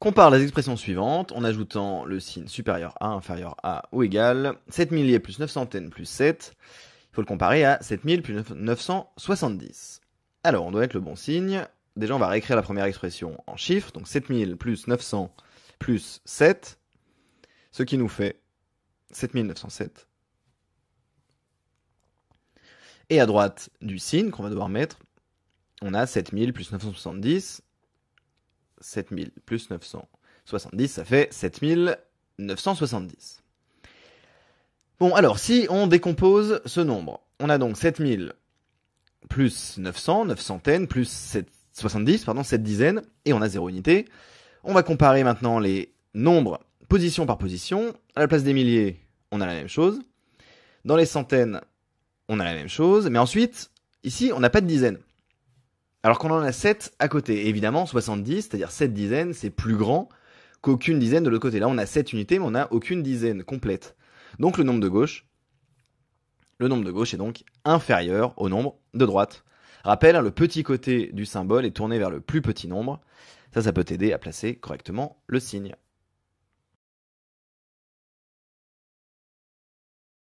Compare les expressions suivantes en ajoutant le signe supérieur à inférieur à ou égal 7000 plus 900 plus 7. Il faut le comparer à 7000 plus 970. Alors on doit mettre le bon signe. Déjà on va réécrire la première expression en chiffres, donc 7000 plus 900 plus 7, ce qui nous fait 7907. Et à droite du signe qu'on va devoir mettre, on a 7000 plus 970, 7000 plus 970, ça fait 7970. Bon, alors, si on décompose ce nombre, on a donc 7000 plus 900, 9 centaines, plus 70, pardon, 7 dizaines, et on a 0 unité. On va comparer maintenant les nombres position par position. À la place des milliers, on a la même chose. Dans les centaines, on a la même chose. Mais ensuite, ici, on n'a pas de dizaines. Alors qu'on en a 7 à côté. évidemment, 70, c'est-à-dire 7 dizaines, c'est plus grand qu'aucune dizaine de l'autre côté. Là, on a 7 unités, mais on n'a aucune dizaine complète. Donc le nombre de gauche, le nombre de gauche est donc inférieur au nombre de droite. Rappel, hein, le petit côté du symbole est tourné vers le plus petit nombre. Ça, ça peut t'aider à placer correctement le signe.